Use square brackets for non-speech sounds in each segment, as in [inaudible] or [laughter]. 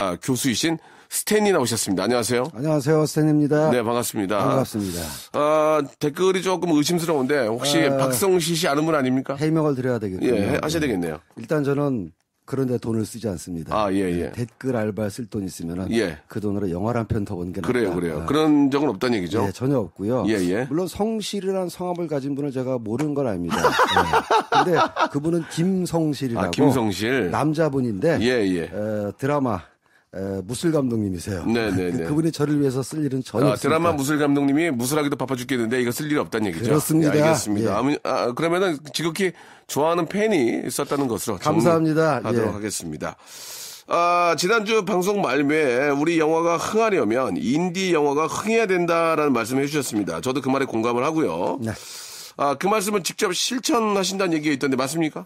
아, 교수이신 스탠이 나오셨습니다. 안녕하세요. 안녕하세요. 스탠입니다. 네, 반갑습니다. 반갑습니다. 아, 댓글이 조금 의심스러운데 혹시 아, 박성시 씨 아는 분 아닙니까? 해명을 드려야 되겠네요. 예, 하셔야 되겠네요. 네. 일단 저는 그런데 돈을 쓰지 않습니다. 아, 예, 예. 네, 댓글 알바 쓸 돈 있으면 예. 그 돈으로 영화를 한 편더본게낫요 그래요, 그래요. 아. 그런 적은 없다는 얘기죠? 네, 전혀 없고요. 예, 예. 물론 성실이라는 성함을 가진 분을 제가 모르는 건아닙니다 네. 근데 그분은 김성실이라고. 아, 김성실. 남자분인데 예, 예. 에, 드라마 에, 무술 감독님이세요. 네네네. 네, 그 네. 그분이 저를 위해서 쓸 일은 전혀 아, 없습니다. 드라마 무술 감독님이 무술하기도 바빠 죽겠는데 이거 쓸 일이 없다는 얘기죠. 그렇습니다. 네, 알겠습니다. 예. 아, 그러면은 지극히 좋아하는 팬이 썼다는 것으로 감사합니다. 예. 하도록 예. 하겠습니다. 아, 지난주 방송 말미에 우리 영화가 흥하려면 인디 영화가 흥해야 된다라는 말씀을 해주셨습니다. 저도 그 말에 공감을 하고요. 네. 아, 그 말씀은 직접 실천하신다는 얘기가 있던데 맞습니까?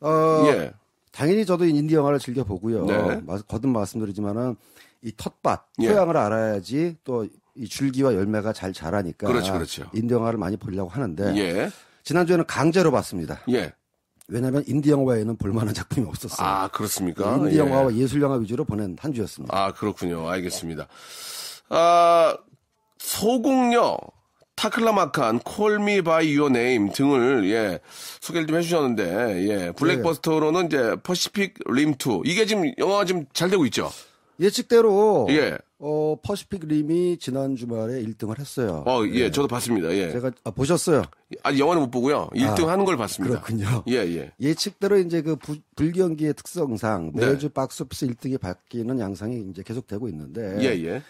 어, 예. 당연히 저도 인디 영화를 즐겨 보고요. 네. 거듭 말씀드리지만은 이 텃밭, 예. 토양을 예. 알아야지 또 이 줄기와 열매가 잘 자라니까 그렇죠, 그렇죠. 인디 영화를 많이 보려고 하는데 예. 지난주에는 강제로 봤습니다. 예. 왜냐하면 인디 영화에는 볼만한 작품이 없었어요. 아 그렇습니까? 인디 예. 영화와 예. 술 영화 위주로 보낸 한 주였습니다. 아 그렇군요. 알겠습니다. 아 소공녀 타클라마칸, 콜미 바이 유어 네임 등을 예, 소개를 좀 해주셨는데 예, 블랙버스터로는 이제 퍼시픽 림투 이게 지금 영화가 지금 잘 되고 있죠. 예측대로 예. 어, 퍼시픽 림이 지난 주말에 1등을 했어요. 어, 예, 예. 저도 봤습니다. 예. 제가 아, 보셨어요? 아직 영화는 못 보고요. 1등 아, 하는 걸 봤습니다. 그렇군요. 예, 예. 예측대로 이제 그 부, 불경기의 특성상 네. 매주 네. 박스오피스 1등이 바뀌는 양상이 이제 계속되고 있는데 예, 예.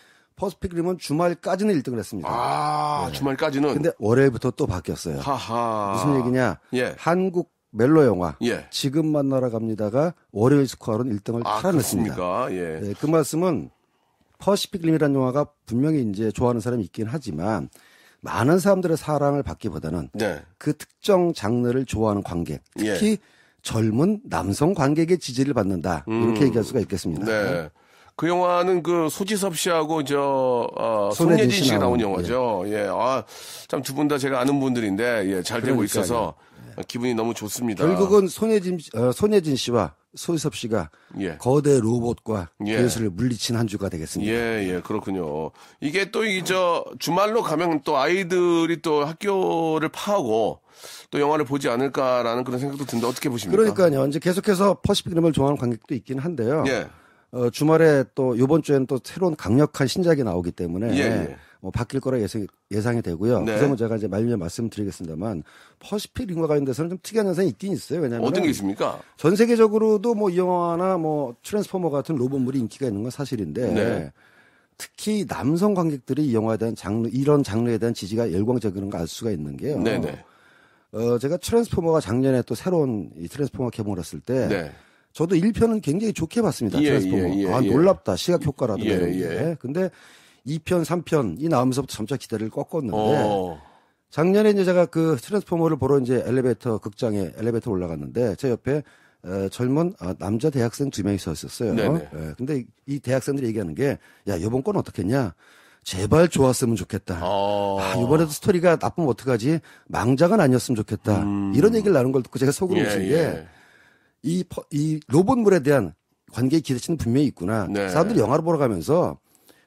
퍼스픽 림은 주말까지는 1등을 했습니다. 아, 네. 주말까지는? 근데 월요일부터 또 바뀌었어요. 하하. 무슨 얘기냐? 예. 한국 멜로 영화 예. 지금 만나러 갑니다가 월요일 스코어로는 1등을 아, 탈환했습니다. 예. 네, 그 말씀은 퍼시픽 림이라는 영화가 분명히 이제 좋아하는 사람이 있긴 하지만 많은 사람들의 사랑을 받기보다는 네. 그 특정 장르를 좋아하는 관객 예. 특히 예. 젊은 남성 관객의 지지를 받는다 이렇게 음. 얘기할 수가 있겠습니다. 네. 네. 그 영화는 그 소지섭 씨하고 저 어, 손예진 씨가 나온 영화죠. 예, 예. 아, 아참 두 분 다 제가 아는 분들인데 예, 잘 되고 있어서 예. 기분이 너무 좋습니다. 결국은 손예진 어, 손예진 씨와 소지섭 씨가 예. 거대 로봇과 예. 괴수를 물리친 한 주가 되겠습니다. 예, 예, 그렇군요. 이게 또 이저 주말로 가면 또 아이들이 또 학교를 파고 또 영화를 보지 않을까라는 그런 생각도 든다. 어떻게 보십니까? 그러니까요. 이제 계속해서 퍼시픽 림을 좋아하는 관객도 있긴 한데요. 예. 어, 주말에 또 이번 주에는 또 새로운 강력한 신작이 나오기 때문에 예, 예. 뭐 바뀔 거라 예상, 예상이 되고요. 네. 그래서 제가 이제 말미에 말씀드리겠습니다만 퍼시픽 링과 관련돼서는 좀 특이한 현상이 있긴 있어요. 왜냐하면 어떤 게 있습니까? 전 세계적으로도 뭐이 영화나 뭐 트랜스포머 같은 로봇물이 인기가 있는 건 사실인데 네. 특히 남성 관객들이 이 영화에 대한 장르 이런 장르에 대한 지지가 열광적인 걸알 수가 있는 게요. 네네. 어, 제가 트랜스포머가 작년에 또 새로운 이 트랜스포머 개봉을 했을 때. 네. 저도 1편은 굉장히 좋게 봤습니다. 예, 트랜스포머. 예, 예, 아, 예. 놀랍다. 시각 효과라든가 예, 이런 예. 게. 예. 근데 2편, 3편이 나오면서부터 점차 기대를 꺾었는데 오. 어. 작년에 이제 제가 그 트랜스포머를 보러 이제 엘리베이터 극장에 엘리베이터 올라갔는데 제 옆에 에, 어, 젊은 아, 남자 대학생 두 명이 서 있었어요. 네 근데 이 대학생들이 얘기하는 게 야, 요번 건 어떻겠냐? 제발 좋았으면 좋겠다. 아, 이번에도 아, 스토리가 나쁘면 어떡하지? 망작은 아니었으면 좋겠다. 음... 이런 얘기를 나눈 걸 듣고 제가 속으로 웃은 예, 게 예. 이, 이 로봇물에 대한 관계의 기대치는 분명히 있구나. 네. 사람들이 영화를 보러 가면서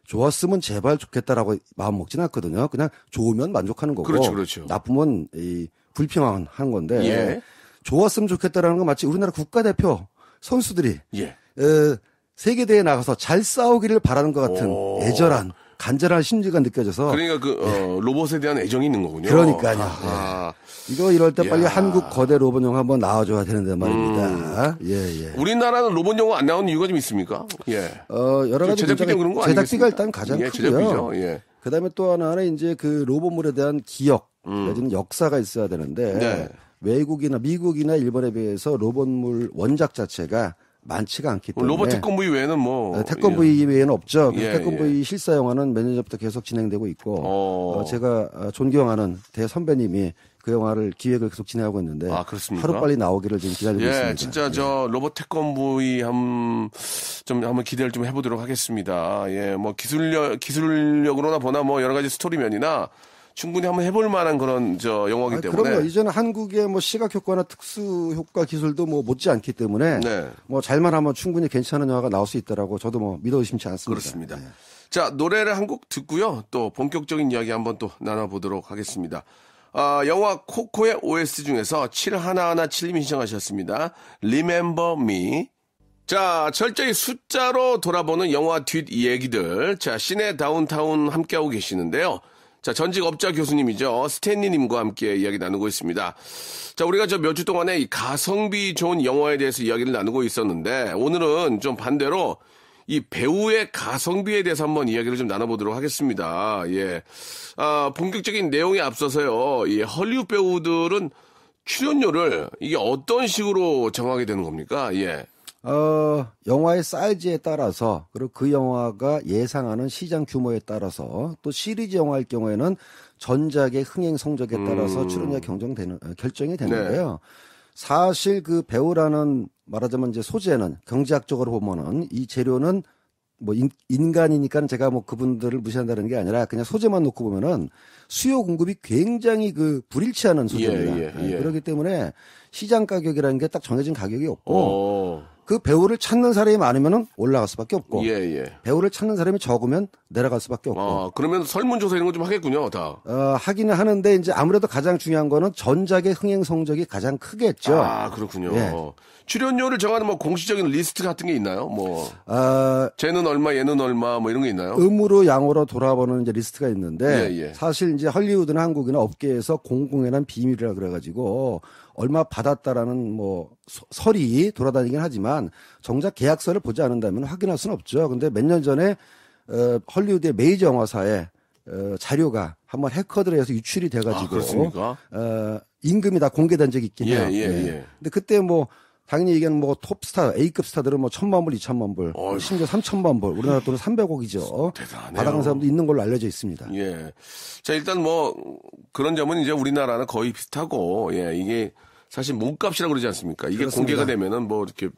좋았으면 제발 좋겠다라고 마음 먹진 않거든요. 그냥 좋으면 만족하는 거고 그렇죠, 그렇죠. 나쁘면 이 불평한 하는 건데 예. 좋았으면 좋겠다라는 건 마치 우리나라 국가대표 선수들이 예. 에, 어, 세계대회에 나가서 잘 싸우기를 바라는 것 같은 오. 애절한 간절한 심리가 느껴져서 그러니까 그 어, 네. 로봇에 대한 애정이 있는 거군요. 그러니까요. 아, 네. 이거 이럴 때 야. 빨리 한국 거대 로봇 영화 한번 나와줘야 되는데 말입니다. 음. 예, 예. 우리나라는 로봇 영화 안 나오는 이유가 좀 있습니까? 예. 어 여러 가지 제작비 때문에 그런 거아니 제작비가 일단 가장 예, 크고요. 예. 그다음에 또 하나는 이제 그 로봇물에 대한 기억 음. 내 역사가 있어야 되는데 네. 외국이나 미국이나 일본에 비해서 로봇물 원작 자체가 많지가 않기 뭐 때문에 로봇 태권 부위 외에는 뭐 어, 태권 예. 부위 외에는 없죠. 예, 태권 부위 예. 실사 영화는 몇 년 전부터 계속 진행되고 있고 어, 어 제가 어, 존경하는 대 선배님이 그 영화를 기획을 계속 진행하고 있는데 아, 하루 빨리 나오기를 지금 기다리고 예, 있습니다. 진짜 예. 저 로봇 태권 부위 한좀 한번 기대를 좀 해보도록 하겠습니다. 예, 뭐 기술력 기술력으로나 보나 뭐 여러 가지 스토리면이나 충분히 한번 해볼 만한 그런 저 영화기 아, 때문에. 그럼요. 이제는 한국의 뭐 시각 효과나 특수 효과 기술도 뭐 못지 않기 때문에 네. 뭐 잘만 하면 충분히 괜찮은 영화가 나올 수 있다라고 저도 뭐 믿어 의심치 않습니다. 그렇습니다. 네. 자 노래를 한 곡 듣고요. 또 본격적인 이야기 한번 또 나눠보도록 하겠습니다. 아, 영화 코코의 OST 중에서 7 1 1 7님 신청하셨습니다. Remember Me. 자, 철저히 숫자로 돌아보는 영화 뒷얘기들 자, 시내 다운타운 함께하고 계시는데요. 자, 전직 업자 교수님이죠. 스탠리님과 함께 이야기 나누고 있습니다. 자, 우리가 저 몇 주 동안에 이 가성비 좋은 영화에 대해서 이야기를 나누고 있었는데, 오늘은 좀 반대로 이 배우의 가성비에 대해서 한번 이야기를 좀 나눠보도록 하겠습니다. 예. 아, 본격적인 내용에 앞서서요, 이헐리우 배우들은 출연료를 이게 어떤 식으로 정하게 되는 겁니까? 예. 어, 영화의 사이즈에 따라서 그리고 그 영화가 예상하는 시장 규모에 따라서 또 시리즈 영화일 경우에는 전작의 흥행 성적에 따라서 음. 출연료 경정되는 어, 결정이 되는데요. 네. 사실 그 배우라는 말하자면 이제 소재는 경제학적으로 보면은 이 재료는 뭐 인, 간이니까 제가 뭐 그분들을 무시한다는 게 아니라 그냥 소재만 놓고 보면은 수요 공급이 굉장히 그 불일치하는 소재입니다. 예, 예, 예. 예 그렇기 때문에 시장 가격이라는 게 딱 정해진 가격이 없고 오. 어. 그 배우를 찾는 사람이 많으면 올라갈 수밖에 없고 예, 예. 배우를 찾는 사람이 적으면 내려갈 수밖에 없고 아, 그러면 설문조사 이런 거 좀 하겠군요 다 어, 하기는 하는데 이제 아무래도 가장 중요한 거는 전작의 흥행 성적이 가장 크겠죠 아 그렇군요 예. 출연료를 정하는 뭐 공식적인 리스트 같은 게 있나요? 뭐 아, 쟤는 얼마, 얘는 얼마 뭐 이런 게 있나요? 음으로 양으로 돌아보는 이제 리스트가 있는데 예, 예. 사실 이제 헐리우드나 한국이나 업계에서 공공연한 비밀이라 그래가지고 얼마 받았다라는 뭐 서, 설이 돌아다니긴 하지만 정작 계약서를 보지 않는다면 확인할 수는 없죠. 근데 몇 년 전에 어, 헐리우드의 메이저 영화사에 어, 자료가 한번 해커들에 의해서 유출이 돼가지고 아, 어, 임금이 다 공개된 적이 있긴 예, 해요. 예, 예, 예. 근데 그때 뭐 당연히 얘기하는 뭐 톱스타, A급 스타들은 뭐 천만 불, 이천만 불, 어휴. 심지어 삼천만 불, 우리나라 돈은 3 0 0억이죠대단하네 받아간 사람도 있는 걸로 알려져 있습니다. 예. 자, 일단 뭐 그런 점은 이제 우리나라는 거의 비슷하고, 예, 이게 사실 몸값이라고 그러지 않습니까? 이게 그렇습니다. 공개가 되면은 뭐 이렇게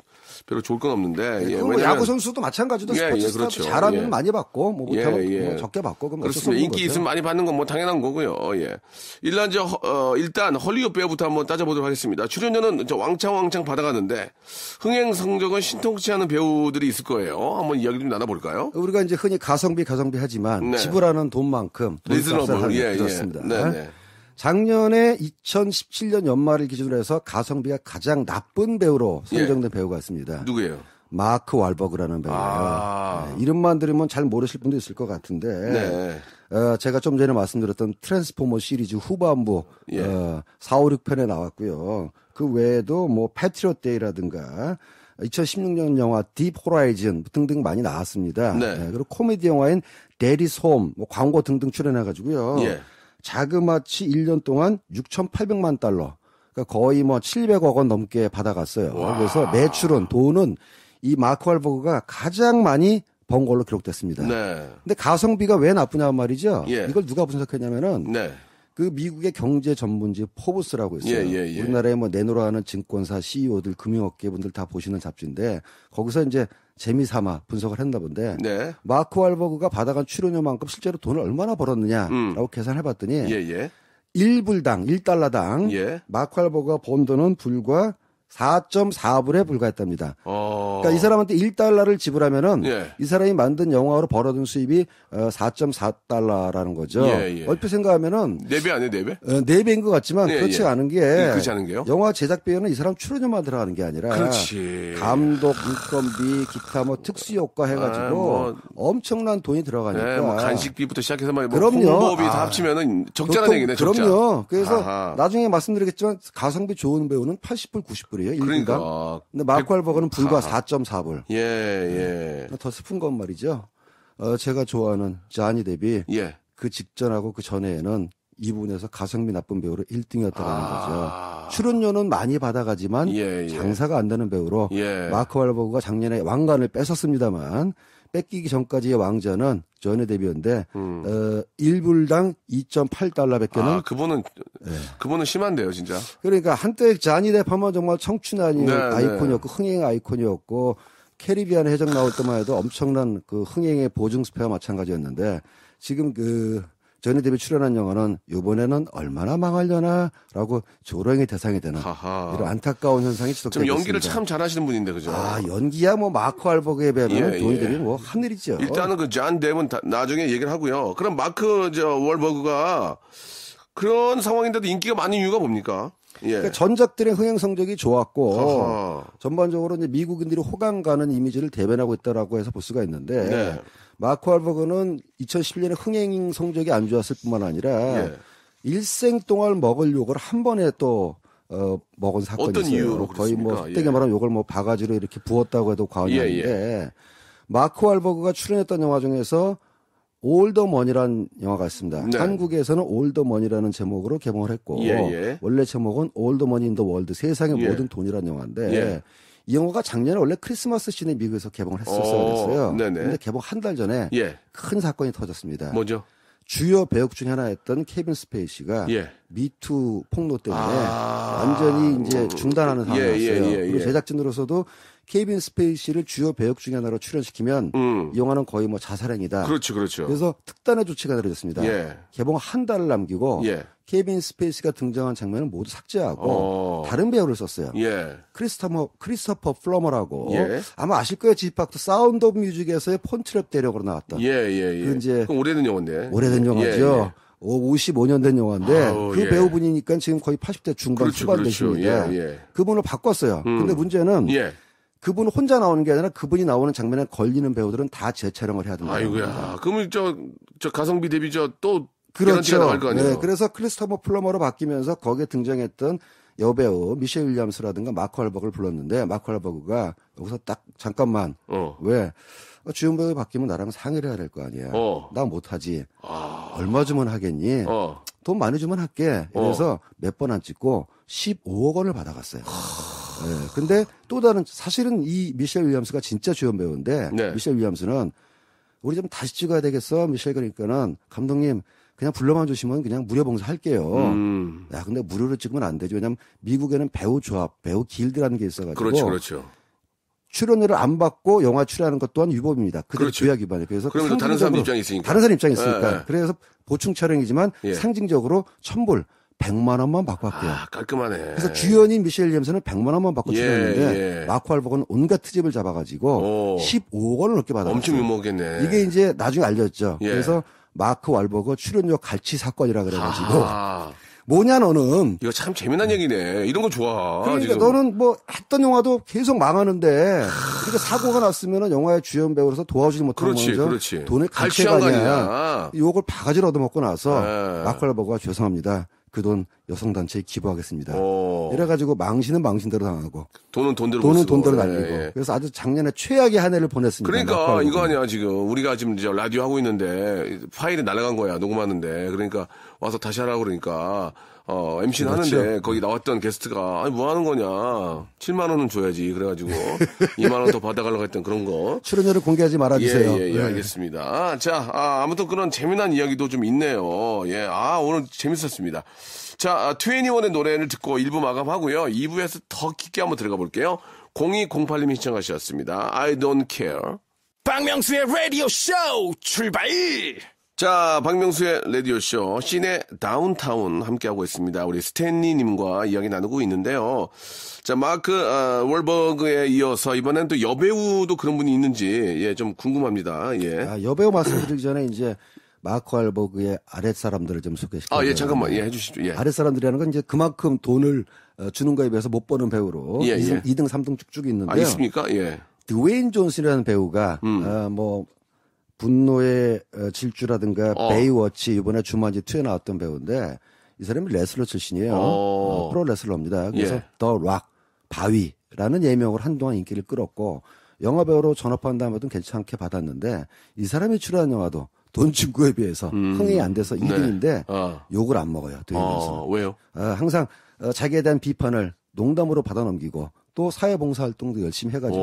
별로 좋을 건 없는데. 네, 예, 예, 예, 야구 선수도 마찬가지로 예, 스포츠 예, 그렇죠. 잘하면 많이 받고 뭐 못하면 뭐, 예, 예. 뭐 적게 받고 그렇습니다 인기 거죠. 있으면 많이 받는 건 뭐 당연한 거고요. 예. 일단 저 어, 일단 헐리우드 배우부터 한번 따져보도록 하겠습니다. 출연료는 저 왕창 왕창 받아가는데 흥행 성적은 신통치 않은 배우들이 있을 거예요. 한번 이야기 좀 나눠볼까요? 우리가 이제 흔히 가성비 가성비 하지만 네. 지불하는 돈만큼 리즈너블 예, 그렇습니다. 네, 네. 작년에 2017년 연말을 기준으로 해서 가성비가 가장 나쁜 배우로 예. 선정된 예. 배우가 있습니다. 누구예요? 마크 왈버그라는 배우예요. 아~ 네, 이름만 들으면 잘 모르실 분도 있을 것 같은데 네. 어, 제가 좀 전에 말씀드렸던 트랜스포머 시리즈 후반부 예. 어, 4, 5, 6편에 나왔고요. 그 외에도 뭐 패트리엇 데이라든가 2016년 영화 딥 호라이즌 등등 많이 나왔습니다. 네. 네 그리고 코미디 영화인 데리솜, 뭐 광고 등등 출연해가지고요. 예. 자그마치 1년 동안 6,800만 달러, 그러니까 거의 뭐 700억 원 넘게 받아갔어요. 와. 그래서 매출은 돈은 이 마크 알버그가 가장 많이 번 걸로 기록됐습니다. 네. 근데 가성비가 왜 나쁘냐 말이죠. 예. 이걸 누가 분석했냐면은 네. 그 미국의 경제 전문지 포브스라고 있어요. 예, 예, 예. 우리나라에 뭐 내노라 하는 증권사 CEO들 금융업계 분들 다 보시는 잡지인데 거기서 이제 재미삼아 분석을 했나 본데 네. 마크 알버그가 받아간 출연료만큼 실제로 돈을 얼마나 벌었느냐라고 음. 계산해봤더니 예, 예. 1불당 1달러당 예. 마크 알버그가번 돈은 불과 4.4불에 불과했답니다. 어... 그러니까 이 사람한테 1달러를 지불하면은 예. 이 사람이 만든 영화로 벌어둔 수입이 4.4달러라는 어, 거죠. 예, 예. 얼핏 생각하면은 4배 아니에요, 4배? 4배인 어, 것 같지만 예, 예. 그렇지 않은 게 그렇지 않은 게요? 영화 제작 비용는이 사람 출연료만 들어가는 게 아니라 그렇지. 감독, 인건비, 기타 뭐 특수 효과 해 가지고 아, 뭐... 엄청난 돈이 들어가니까 네, 뭐 간식비부터 시작해서 뭐 홍보비 아, 다 합치면은 적자라 얘기네, 적자. 그럼요. 그래서 아하. 나중에 말씀드리겠지만 가성비 좋은 배우는 80불, 90불 불이에요. 1분 그러니까. 근데 마쿠알버거는 불과 4.4불. 예, 네. 예. 그러니까 더 슬픈 건 말이죠. 어, 제가 좋아하는 자니 대비 예. 그 직전하고 그 전에는 이분에서 가성비 나쁜 배우로 1등이었다는 아~ 거죠. 출연료는 많이 받아가지만 예, 예. 장사가 안 되는 배우로 예. 마크 왈버그가 작년에 왕관을 뺏었습니다만 뺏기기 전까지의 왕자는 전에 데뷔인데 음. 어, 1불당 2 8달러뺏에는 아, 그분은 네. 그분은 심한데요, 진짜. 그러니까 한때 자니 데파만 정말 청춘 아니 네, 네, 아이콘이었고 네. 흥행 아이콘이었고 캐리비안 해적 나올 때만 해도 엄청난 그 흥행의 보증 스페와 마찬가지였는데 지금 그 전에 대비 출연한 영화는 이번에는 얼마나 망하려나라고 조롱의 대상이 되는 하하. 이런 안타까운 현상이 지속되고 있습니다. 연기를 참 잘하시는 분인데 그죠? 아 연기야 뭐 마크 알버그에 비하면 예, 돈이 예. 뭐 그 되면 뭐 하늘이죠. 일단은 그잔 댐은 나중에 얘기를 하고요. 그럼 마크 저 월버그가 그런 상황인데도 인기가 많은 이유가 뭡니까? 예. 그러니까 전작들의 흥행 성적이 좋았고 어허. 전반적으로 이제 미국인들이 호감 가는 이미지를 대변하고 있다라고 해서 볼 수가 있는데 네. 마크 알버그는 2011년에 흥행 성적이 안 좋았을 뿐만 아니라 예. 일생 동안 먹을 욕을 한 번에 또 어, 먹은 사건이 어떤 있어요. 이유로 거의 뭐 속되게 예. 말하면 욕을 뭐 바가지로 이렇게 부었다고 해도 과언이 예, 예. 아닌데 마크 알버그가 출연했던 영화 중에서 올더머니라는 영화가 있습니다. 네. 한국에서는 올더머니라는 제목으로 개봉을 했고 예, 예. 원래 제목은 올더머니 인 더 월드 세상의 예. 모든 돈이라는 영화인데 예. 이 영화가 작년에 원래 크리스마스 시즌에 미국에서 개봉을 했었어요 어, 네네. 근데 개봉 한 달 전에 예. 큰 사건이 터졌습니다. 뭐죠? 주요 배역 중에 하나였던 케빈 스페이시가 예. 미투 폭로 때문에 아~ 완전히 이제 중단하는 예, 상황이었어요. 예, 예, 그리고 제작진으로서도 케이빈 스페이시를 주요 배역 중에 하나로 출연시키면 음. 이 영화는 거의 뭐 자살행위다. 그렇죠, 그렇죠. 그래서 특단의 조치가 내려졌습니다. 예. 개봉 한 달을 남기고 예. 케빈 스페이스가 등장한 장면을 모두 삭제하고 어. 다른 배우를 썼어요. 예. 크리스터머, 크리스토퍼 플러머라고 예. 아마 아실 거예요. 지팍도 사운드 오브 뮤직에서의 폰트랩 대력으로 나왔던. 예, 예, 예. 그 이제 오래된 영화인데. 오래된 영화죠. 예, 55년 예. 된 영화인데 아우, 그 예. 배우분이니까 지금 거의 80대 중반 그렇죠, 후반 그렇죠. 되십니다. 예, 그분을 바꿨어요. 음. 근데 문제는 그분 혼자 나오는 게 아니라 그분이 나오는 장면에 걸리는 배우들은 다 재촬영을 해야 된다. 아이고야. 그러면 저, 저 가성비 대비 저또 그렇죠. 나갈 거 아니에요. 네, 그래서 크리스토퍼 플러머로 바뀌면서 거기에 등장했던 여배우 미셸 윌리엄스라든가 마크 할버그를 불렀는데 마크 할버그가 여기서 딱 잠깐만 어. 왜 어, 주연 배우 바뀌면 나랑 상의를 해야 될 거 아니야. 어. 나 못하지. 아. 얼마 주면 하겠니? 어. 돈 많이 주면 할게. 그래서 어. 몇번 안 찍고 15억 원을 받아갔어요. 하... 예. 근데 또 다른 사실은 이 미셸 윌리엄스가 진짜 주연 배우인데 네. 미셸 윌리엄스는 우리 좀 다시 찍어야 되겠어 미셸 그러니까는 감독님 그냥 불러만 주시면 그냥 무료 봉사할게요. 음. 야 근데 무료로 찍으면 안 되죠. 왜냐하면 미국에는 배우 조합, 배우 길드라는 게 있어가지고 그렇죠, 그렇죠. 출연료를 안 받고 영화 출연하는 것 또한 위법입니다. 그대로 그렇죠. 계약 위반이에요. 그래서 그럼 다른 사람 입장이 있으니까. 다른 사람 입장이 있으니까. 예, 예. 그래서 보충 촬영이지만 예. 상징적으로 천불 100만 원만 받고 할게요. 아, 깔끔하네. 그래서 주연인 미셸 윌리엄스는 100만 원만 받고 출연했는데 예, 예, 마크 할버그는 온갖 트집을 잡아가지고 오. 15억 원을 넘게 받았어요. 엄청 유목했네. 이게 이제 나중에 알려졌죠. 예. 그래서 마크 왈버그 출연료 갈치 사건이라 그래가지고 아. 뭐냐 너는 이거 참 재미난 얘기네 이런 거 좋아 그러니까 지금. 너는 뭐 했던 영화도 계속 망하는데 그러니까 사고가 났으면 영화의 주연 배우로서 도와주지 못하는 그렇지, 거죠 그렇지. 돈을 갈취한 거 아니야 이걸 바가지로 얻어먹고 나서 예. 마크 왈버그가 죄송합니다 그돈 여성단체에 기부하겠습니다. 오. 이래가지고 망신은 망신대로 당하고 돈은 돈대로 돈은 돈대로 예, 날리고 예, 예. 그래서 아주 작년에 최악의 한 해를 보냈습니다. 그러니까 이거 아니야 지금 우리가 지금 이제 라디오 하고 있는데 파일이 날아간 거야 녹음하는데 그러니까 와서 다시 하라고 그러니까 어, m c 는 그렇죠. 하는데 거기 나왔던 게스트가 아니 뭐 하는 거냐. 7만 원은 줘야지. 그래 가지고 2만 [laughs] 원 더 받아 가려고 했던 그런 거. 출연료를 공개하지 말아 주세요. 예, 예, 예, 네. 알겠습니다. 자, 아, 아무튼 그런 재미난 이야기도 좀 있네요. 예. 아, 오늘 재밌었습니다. 자, 트웬티원의 아, 노래를 듣고 1부 마감하고요. 2부에서 더 깊게 한번 들어가 볼게요. 0208님이 신청하셨습니다. I don't care. 박명수의 라디오 쇼 출발! 자, 박명수의 라디오쇼, 시내 다운타운 함께하고 있습니다. 우리 스탠리님과 이야기 나누고 있는데요. 자, 마크 아, 월버그에 이어서 이번엔 또 여배우도 그런 분이 있는지, 예, 좀 궁금합니다. 예. 아, 여배우 말씀드리기 전에 이제 마크 월버그의 아랫사람들을 좀 소개시켜 아, 예, 잠깐만, 예, 해주시죠. 예. 아랫사람들이라는 건 이제 그만큼 돈을 어, 주는 거에 비해서 못 버는 배우로 예, 2등, 예. 2등, 3등 쭉쭉 있는데. 아, 있습니까? 예. 드웨인 존슨이라는 배우가, 음. 아, 뭐, 분노의 어, 질주라든가 어. 베이워치 이번에 주만지 투에 나왔던 배우인데 이 사람이 레슬러 출신이에요. 어. 어 프로 레슬러입니다. 그래서 예. 더락 바위라는 예명으로 한동안 인기를 끌었고 영화 배우로 전업한 다음에도 괜찮게 받았는데 이 사람이 출연한 영화도 돈 친구에 비해서 음. 흥이 안 돼서 2등인데 네. 어. 욕을 안 먹어요. 어, 왜요? 어, 항상 어, 자기에 대한 비판을 농담으로 받아넘기고 또 사회봉사 활동도 열심히 해가지고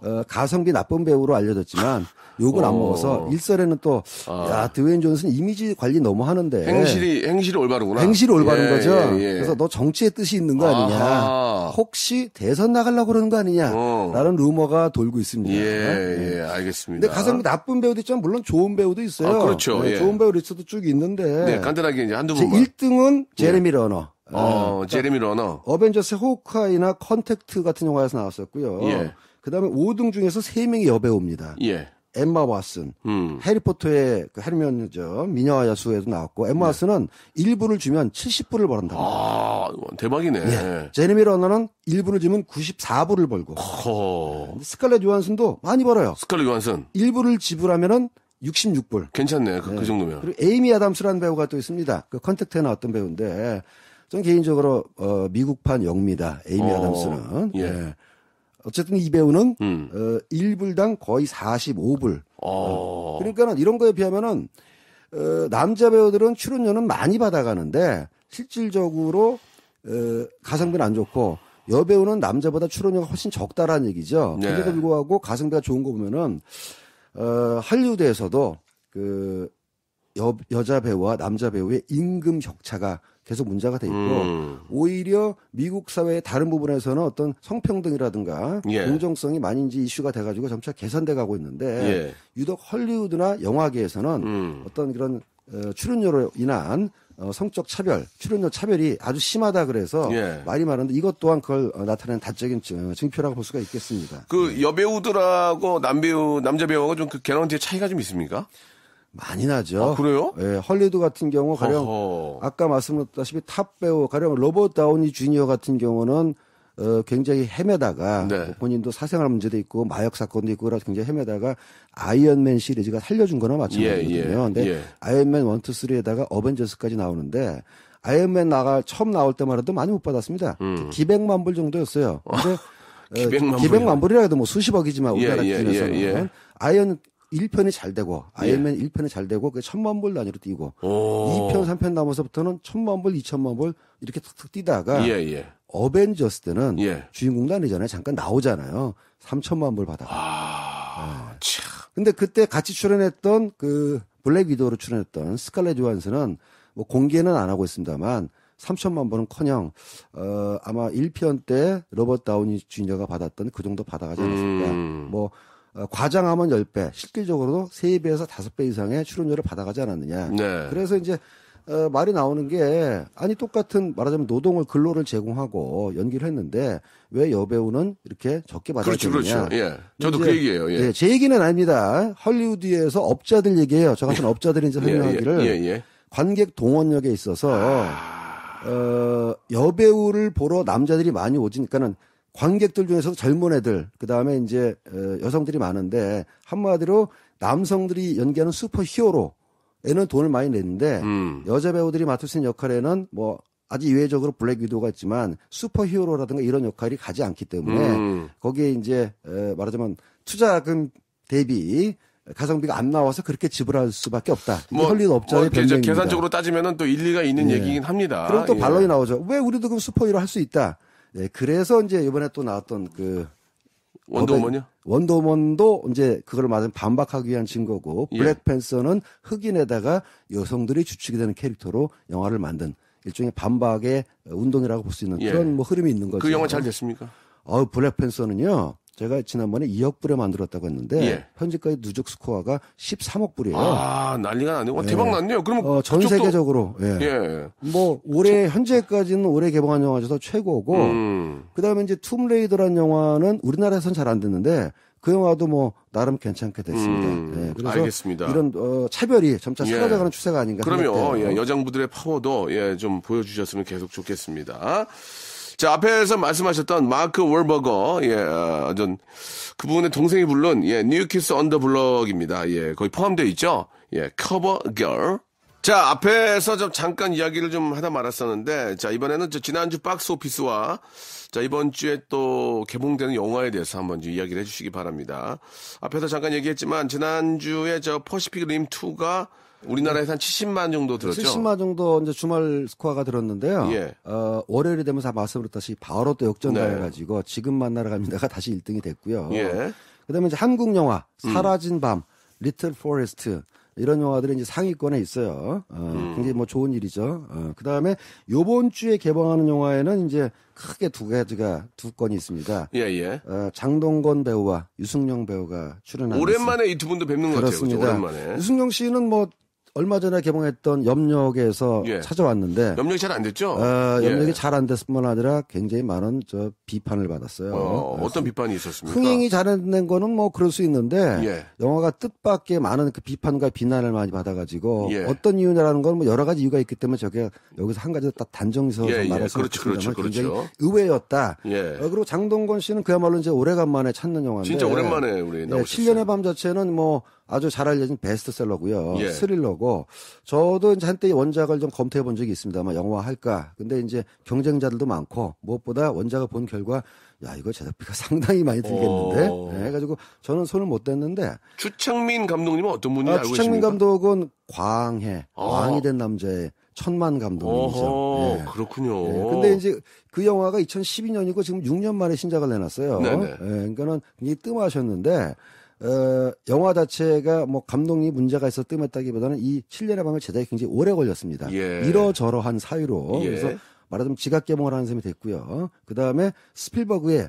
어, 가성비 나쁜 배우로 알려졌지만 욕을 오. 안 먹어서 일설에는 또야 아. 드웨인 존슨 이미지 관리 너무 하는데 행실이 행실이 올바르구나 행실이 올바른 예, 거죠. 예, 예. 그래서 너 정치의 뜻이 있는 거 아니냐? 아하. 혹시 대선 나가려고 그러는 거 아니냐라는 어. 루머가 돌고 있습니다. 예, 네. 예, 알겠습니다. 근데 가성비 나쁜 배우도 있지만 물론 좋은 배우도 있어요. 아, 그렇죠. 네, 예. 좋은 배우 리스트도 쭉 있는데 네, 간단하게 이제 한두 분제 1등은 제레미 예. 러너. 어, 어 그러니까 제레미 러너. 어벤져스 호크아이나 컨택트 같은 영화에서 나왔었고요. 예. 그다음에 5등 중에서 3명이 여배우입니다. 예. 엠마 왓슨, 음. 해리포터의 그 해리면 죠 미녀와 야수에도 나왔고 엠마 네. 왓슨은 1부를 주면 70부를 벌었다. 아 대박이네. 예. 예. 제니미 러너는 1부를 주면 94부를 벌고. 허... 어. 스칼렛 요한슨도 많이 벌어요. 스칼렛 요한슨. 1부를 지불하면은 66불. 괜찮네. 그, 예. 그 네. 정도면. 그리고 에이미 아담스라는 배우가 또 있습니다. 그 컨택트에 나왔던 배우인데 전 개인적으로 어, 미국판 영미다 에이미 어, 아담스는. 예. 예. 어쨌든 이 배우는 음. 어, 1불당 거의 45불. 어. 어. 그러니까는 이런 거에 비하면은 어, 남자 배우들은 출연료는 많이 받아가는데 실질적으로 어, 가성비는 안 좋고 여배우는 남자보다 출연료가 훨씬 적다라는 얘기죠. 네. 그런데도 불구하고 가성비가 좋은 거 보면은 어, 할리우드에서도 그 여, 여자 배우와 남자 배우의 임금 격차가 계속 문제가 돼 있고 음. 오히려 미국 사회의 다른 부분에서는 어떤 성평등이라든가 예. 공정성이 많이인지 이슈가 돼가지고 점차 개선돼 가고 있는데 예. 유독 헐리우드나 영화계에서는 음. 어떤 그런 어, 출연료로 인한 어, 성적 차별, 출연료 차별이 아주 심하다 그래서 예. 말이 많은데 이것 또한 그걸 어, 나타낸 단적인 증표라고 볼 수가 있겠습니다. 그 여배우들하고 남배우 남자 배우하좀그 개런티 차이가 좀 있습니까? 많이 나죠. 아, 그래요? 예, 헐리우드 같은 경우 가령 어허. 아까 말씀드렸다시피 탑 배우 가령 로버 다우니 주니어 같은 경우는 어, 굉장히 헤매다가 네. 본인도 사생활 문제도 있고 마약 사건도 있고 그래서 굉장히 헤매다가 아이언맨 시리즈가 살려준 거나 마찬가지거든요. 예, 예, 근데 예. 아이언맨 1, 2, 3에다가 어벤져스까지 나오는데 아이언맨 나가 처음 나올 때만 해도 많이 못 받았습니다. 음. 기백만 불 정도였어요. 근데 [laughs] 어. 기백만 불이라 해도 뭐 수십억이지만 예, 우리나라 예, 예, 기준에서는 아이언 1편이잘 되고 아이언맨 1편이잘 예. 되고 그 천만 불 단위로 뛰고 2편3편 남아서부터는 천만 불, 2천만불 이렇게 툭툭 뛰다가 예, 예. 어벤져스 때는 예. 주인공 단위잖아요. 잠깐 나오잖아요. 3천만불 받아가. 아, 네. 근데 그때 같이 출연했던 그 블랙 위도우로 출연했던 스칼렛 요한스는 뭐 공개는 안 하고 있습니다만 3천만 불은커녕 어 아마 1편 때 로버트 다우니 주인어가 받았던 그 정도 받아가지 않았을까. 음. 뭐 어, 과장하면 10배, 실질적으로도 3배에서 5배 이상의 출연료를 받아가지 않았느냐. 네. 그래서 이제 어, 말이 나오는 게 아니 똑같은 말하자면 노동을 근로를 제공하고 연기를 했는데 왜 여배우는 이렇게 적게 받아야 그렇죠, 냐 그렇죠. 예. 저도 이제, 그 얘기예요. 예. 예. 제 얘기는 아닙니다. 헐리우드에서 업자들 얘기예요. 저 같은 예. 업자들이 이제 예, 설명하기를 예, 예, 예, 관객 동원력에 있어서 아... 어, 여배우를 보러 남자들이 많이 오지니까는 관객들 중에서도 젊은 애들, 그 다음에 이제 어, 여성들이 많은데 한마디로 남성들이 연기하는 슈퍼 히어로 에는 돈을 많이 냈는데 음. 여자 배우들이 맡을 수 있는 역할에는 뭐 아주 이외적으로 블랙 위도우가 있지만 슈퍼 히어로라든가 이런 역할이 가지 않기 때문에 음. 거기에 이제 어, 말하자면 투자금 대비 가성비가 안 나와서 그렇게 지불할 수밖에 없다. 뭐, 할리우드 뭐, 어, 계산적으로 따지면또 일리가 있는 예. 얘기긴 합니다. 그럼 또 예. 반론이 나오죠. 왜 우리도 그럼 슈퍼히로 어할수 있다. 네, 그래서 이제 이번에 또 나왔던 그 원더우먼요? 원더우먼도 이제 그걸 맞은 반박하기 위한 증거고 예. 블랙팬서는 흑인에다가 여성들이 주축이 되는 캐릭터로 영화를 만든 일종의 반박의 운동이라고 볼 수 있는 예. 그런 뭐 흐름이 있는 그 거죠. 그 영화 잘 됐습니까? 어 블랙팬서는요. 제가 지난번에 2억 불에 만들었다고 했는데 예. 현재까지 누적 스코어가 13억 불이에요. 아 난리가 났네요 와, 어, 예. 대박 났네요. 그러면 어, 전 그쪽도... 세계적으로 예. 예. 뭐 올해 현재까지는 올해 개봉한 영화 중에서 최고고 음. 그다음에 이제 툼레이더라는 영화는 우리나라에선 잘 안 됐는데 그 영화도 뭐 나름 괜찮게 됐습니다. 음, 예, 그래서 알겠습니다. 이런 어, 차별이 점차 예. 사라져가는 예. 추세가 아닌가. 그러면 예, 여장부들의 파워도 예, 좀 보여주셨으면 계속 좋겠습니다. 자, 앞에서 말씀하셨던 마크 월버거, 예, 아, 전, 그분의 동생이 불른, 예, 뉴키스 언더 블럭입니다. 예, 거의 포함되어 있죠? 예, 커버 걸. 자, 앞에서 좀 잠깐 이야기를 좀 하다 말았었는데, 자, 이번에는 저 지난주 박스 오피스와, 자, 이번 주에 또 개봉되는 영화에 대해서 한번 좀 이야기를 해주시기 바랍니다. 앞에서 잠깐 얘기했지만, 지난주에 저 퍼시픽 림2가 우리나라에서 한 70만 정도 들었죠. 70만 정도 이제 주말 스코어가 들었는데요. 예. 어, 월요일이 되면서 말씀드렸다시 바로 또 역전당해가지고 네. 지금 만나러 갑니다가 다시 1등이 됐고요. 예. 그다음에 이제 한국 영화 음. 사라진 밤, 음. 리틀 포레스트 이런 영화들이 이제 상위권에 있어요. 어, 음. 굉장히 뭐 좋은 일이죠. 어, 그 다음에 요번 주에 개봉하는 영화에는 이제 크게 두 가지가 두 건이 있습니다. 예, 예. 어, 장동건 배우와 유승용 배우가 출연하는. 오랜만에 이 두 분도 뵙는 것 같아요. 그렇습니다. 오랜만에. 유승용 씨는 뭐 얼마 전에 개봉했던 염력에서 예. 찾아왔는데 염력이 잘 안 됐죠? 어, 염력이 예. 잘안 됐을 뿐만 아니라 굉장히 많은 저 비판을 받았어요. 어, 떤 비판이 있었습니까? 흥행이 잘된 거는 뭐 그럴 수 있는데 예. 영화가 뜻밖의 많은 그 비판과 비난을 많이 받아가지고 예. 어떤 이유냐라는 건 뭐 여러 가지 이유가 있기 때문에 저게 여기서 한 가지 딱 단정해서 예, 예. 말할 수 그렇죠, 그렇죠, 굉장히 그렇죠. 의외였다. 어, 그리고 장동건 씨는 그야말로 이제 오래간만에 찾는 영화인데 진짜 오랜만에 우리 나오셨어요. 7년의 밤 자체는 뭐 아주 잘 알려진 베스트셀러고요. 예. 스릴러고 저도 이제 한때 원작을 좀 검토해 본 적이 있습니다만 영화 할까. 근데 이제 경쟁자들도 많고 무엇보다 원작을 본 결과 야 이거 제작비가 [laughs] 상당히 많이 들겠는데 네, 어. 해가지고 예, 저는 손을 못 댔는데 추창민 감독님은 어떤 분이 아, 알고 추창 계십니까? 감독은 광해 아. 왕이 된 남자의 천만 감독님이죠. 예. 그렇군요. 예. 근데 이제 그 영화가 2012년이고 지금 6년 만에 신작을 내놨어요. 네 예. 그러니까는 이 뜸하셨는데 어, 영화 자체가 뭐 감독이 문제가 있어 뜸했다기보다는 이 7년의 밤을 제작이 굉장히 오래 걸렸습니다. 예. 이러저러한 사유로 예. 그래서 말하자면 지각 개봉을 하는 셈이 됐고요. 그 다음에 스필버그의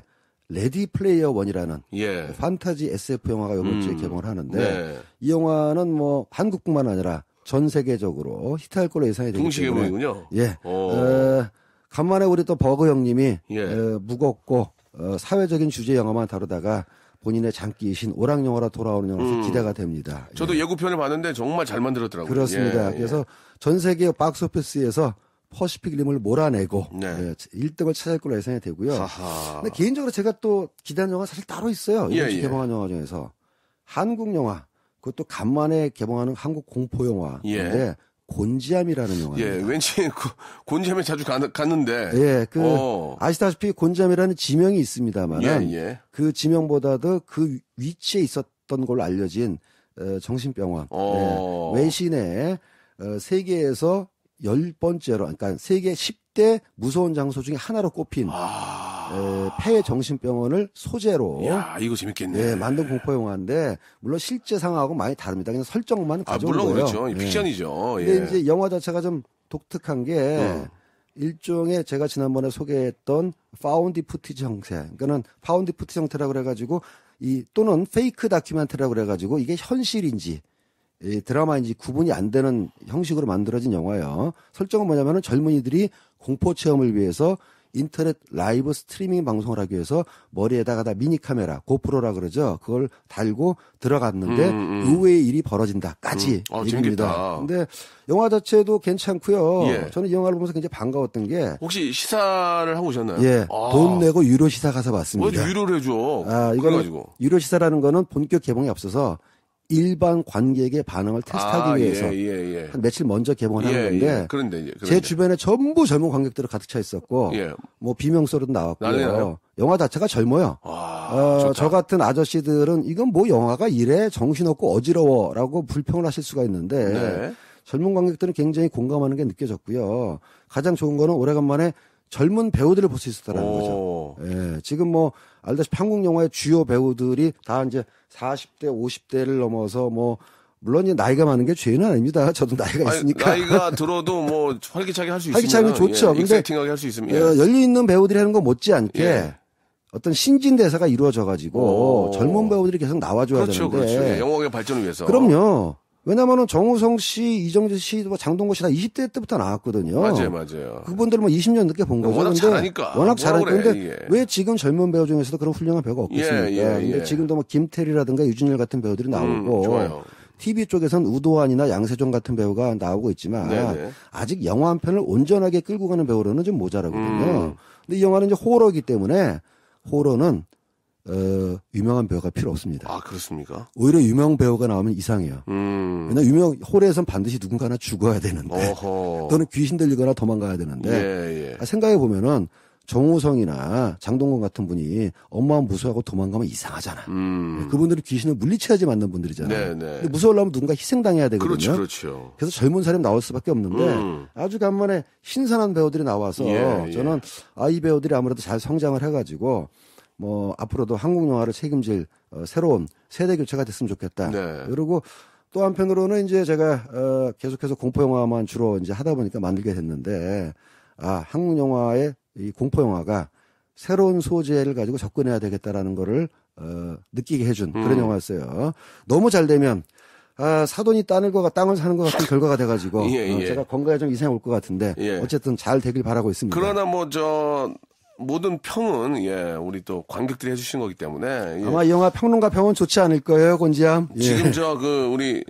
레디 플레이어 원이라는 예. 판타지 SF 영화가 이번 주에 음. 개봉을 하는데 네. 이 영화는 뭐 한국뿐만 아니라 전 세계적으로 히트할 걸로 예상이 되고 있습니다. 동시 개봉이군요. 예. 어. 간만에 우리 또 버그 형님이 예. 에, 어, 무겁고 어, 사회적인 주제 영화만 다루다가 본인의 장기이신 오락 영화로 돌아오는 영화에서 음. 기대가 됩니다. 저도 예. 고편을 봤는데 정말 잘 만들었더라고요. 그렇습니다. 예, 예. 그래서 전 세계 박스오피스에서 퍼시픽 림을 몰아내고 네. 예, 1등을 찾을 걸로 예상이 되고요. 하하. 근데 개인적으로 제가 또 기대한 영화 사실 따로 있어요. 예, 이번 주 예. 개봉한 영화 중에서 한국 영화 그것도 간만에 개봉하는 한국 공포 영화인 곤지암이라는 영화입니다. 예, 왠지 그 곤지암에 자주 가, 갔는데. 예, 그 어. 아시다시피 곤지암이라는 지명이 있습니다만 예, 예. 그 지명보다도 그 위치에 있었던 걸로 알려진 어, 정신병원 어. 예, 외신에 어, 세계에서 열 번째로, 그러니까 세계 10대 무서운 장소 중에 하나로 꼽힌 아. 에, 폐 정신병원을 소재로 야 이거 재밌겠네. 예, 만든 공포 영화인데 물론 실제 상황하고 많이 다릅니다. 그냥 설정만 아, 가져온 아, 물론 요 그렇죠. 예. 픽션이죠. 예. 근데 이제 영화 자체가 좀 독특한 게 음. 일종의 제가 지난번에 소개했던 파운디 푸티지 형태. 그러니까는 파운디 푸티 형태라고 그래가지고 이 또는 페이크 다큐멘터리라고 그래가지고 이게 현실인지 이 드라마인지 구분이 안 되는 형식으로 만들어진 영화예요. 설정은 뭐냐면은 젊은이들이 공포 체험을 위해서 인터넷 라이브 스트리밍 방송을 하기 위해서 머리에다가 다 미니 카메라 고프로라 그러죠. 그걸 달고 들어갔는데 음, 음. 의외의 일이 벌어진다까지 음. 아, 어, 얘기입니다. 재밌 근데 영화 자체도 괜찮고요. 예. 저는 이 영화를 보면서 굉장히 반가웠던 게 혹시 시사를 하고 오셨나요? 예. 아. 돈 내고 유료 시사 가서 봤습니다. 왜 유료를 해줘? 아, 이거 유료 시사라는 거는 본격 개봉에 앞서서 일반 관객의 반응을 테스트하기 아, 예, 위해서 예, 예, 예. 한 며칠 먼저 개봉을 하는 예, 건데 예. 그런데, 그런데, 제 주변에 전부 젊은 관객들이 가득 차 있었고 뭐 비명소리도 나왔고요. 요 영화 자체가 젊어요. 와, 아, 어, 저 같은 아저씨들은 이건 뭐 영화가 이래 정신없고 어지러워라고 불평을 하실 수가 있는데 네. 젊은 관객들은 굉장히 공감하는 게 느껴졌고요. 가장 좋은 거는 오래간만에 젊은 배우들을 볼 수 있었다라는 오. 거죠. 예, 지금 뭐 알다시피 한국 영화의 주요 배우들이 다 이제 40대, 50대를 넘어서 뭐 물론 이제 나이가 많은 게 죄는 아닙니다. [laughs] 저도 나이가 있으니까. 나이가 [laughs] 들어도 뭐 활기차게 할 수 있습니다. 활기차게 좋죠. 예, 익사이팅하게 할수 있습니다. 예. 열려 있는 배우들이 하는 거 못지않게 예. 어떤 신진 대사가 이루어져 가지고 젊은 배우들이 계속 나와줘야 그렇죠, 되는데. 그렇죠. 예, 영화의 발전을 위해서. 그럼요. 왜냐면은 정우성 씨, 이정재 씨, 뭐 장동건 씨다 20대 때부터 나왔거든요. 맞아요, 맞아요. 그분들 은뭐 20년 늦게 본 거죠. 워낙 잘하니까. 워낙 잘하니까. 그래, 근데 예. 왜 지금 젊은 배우 중에서도 그런 훌륭한 배우가 예, 없겠습니까? 예, 예, 근데 지금도 뭐 김태리라든가 유진열 같은 배우들이 음, 나오고. 음, 좋아요. TV 쪽에선 우도환이나 양세종 같은 배우가 나오고 있지만 네네. 네. 아직 영화 한 편을 온전하게 끌고 가는 배우로는 좀 모자라거든요. 음. 근데 이 영화는 이제 호러이기 때문에 호러는 어, 유명한 배우가 필요 없습니다. 아, 그렇습니까? 오히려 유명 배우가 나오면 이상해요. 음. 왜냐 유명, 홀에선 반드시 누군가 하나 죽어야 되는데. 어허. [laughs] 또는 귀신 들리거나 도망가야 되는데. 예, 예. 아, 생각해보면은 정우성이나 장동건 같은 분이 엄마 무서워하고 도망가면 이상하잖아. 음. 예, 그분들이 귀신을 물리쳐야지 맞는 분들이잖아요. 네네. 네. 무서우려면 누군가 희생당해야 되거든요. 그렇죠, 그렇죠. 그래서 젊은 사람이 나올 수밖에 없는데 음. 아주 간만에 신선한 배우들이 나와서 예, 예. 저는 아이 배우들이 아무래도 잘 성장을 해가지고 뭐 앞으로도 한국 영화를 책임질 어, 새로운 세대 교체가 됐으면 좋겠다. 네. 그리고 또 한편으로는 이제 제가 어, 계속해서 공포 영화만 주로 이제 하다 보니까 만들게 됐는데 아 한국 영화의 이 공포 영화가 새로운 소재를 가지고 접근해야 되겠다라는 거를 어, 느끼게 해준 음. 그런 음. 영화였어요. 너무 잘 되면 아, 사돈이 따는 거가 땅을 사는 것 같은 결과가 돼가지고 예, [laughs] 예. 어, 예. 제가 건강에 좀 이상이 올것 같은데 예. 어쨌든 잘 되길 바라고 있습니다. 그러나 뭐저 모든 평은 예 우리 또 관객들이 해주신 거기 때문에 예. 아마 영화 평론가 평은 좋지 않을 거예요 곤지암 예. 지금 저 그 우리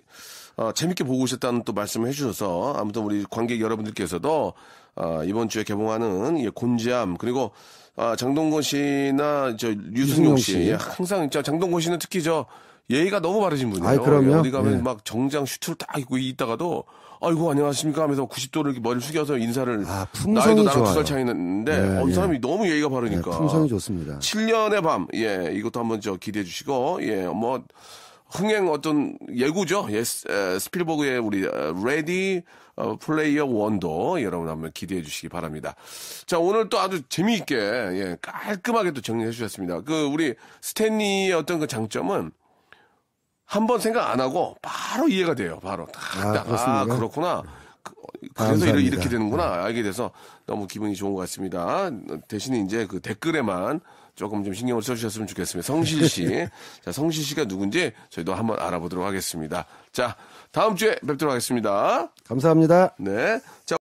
어, 재밌게 보고 오셨다는 또 말씀을 해주셔서 아무튼 우리 관객 여러분들께서도 어, 이번 주에 개봉하는 예, 곤지암 그리고 아, 장동건 씨나 저 유승용 씨, 씨. 예, 항상 저 장동건 씨는 특히 저 예의가 너무 바르신 분이에요. 아이, 그럼요. 어디 가면 예. 막 정장 슈트를 딱 입고 있다가도 아이고 안녕하십니까 하면서 90도를 이렇게 머리를 숙여서 인사를 아, 나이도 나랑 두살 차이는데 예, 어, 이 예. 사람이 예. 너무 예의가 바르니까 예, 풍성이 좋습니다. 7년의 밤. 예. 이것도 한번 저 기대해 주시고 예. 뭐 흥행 어떤 예고죠. 예, 스필버그의 우리 어, 레디 어, 플레이어 원도 여러분 한번 기대해 주시기 바랍니다. 자, 오늘 또 아주 재미있게 예, 깔끔하게 또 정리해 주셨습니다. 그 우리 스탠리의 어떤 그 장점은 한번 생각 안 하고 바로 이해가 돼요. 바로 아, 딱, 아, 그렇구나. 그, 그래서 이렇게, 이렇게 되는구나 네. 알게 돼서 너무 기분이 좋은 것 같습니다. 대신에 이제 그 댓글에만 조금 좀 신경을 써주셨으면 좋겠습니다. 성실 씨. [laughs] 네. 자, 성실 씨가 누군지 저희도 한번 알아보도록 하겠습니다. 자, 다음 주에 뵙도록 하겠습니다. 감사합니다. 네. 자,